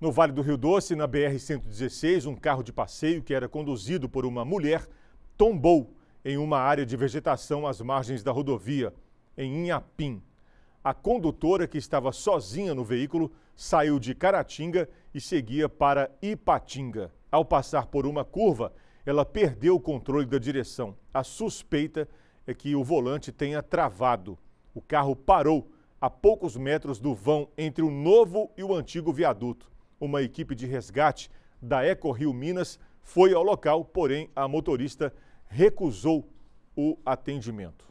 No Vale do Rio Doce, na BR-116, um carro de passeio que era conduzido por uma mulher tombou em uma área de vegetação às margens da rodovia, em Inhapim. A condutora, que estava sozinha no veículo, saiu de Caratinga e seguia para Ipatinga. Ao passar por uma curva, ela perdeu o controle da direção. A suspeita é que o volante tenha travado. O carro parou a poucos metros do vão entre o novo e o antigo viaduto. Uma equipe de resgate da Eco Rio Minas foi ao local, porém a motorista recusou o atendimento.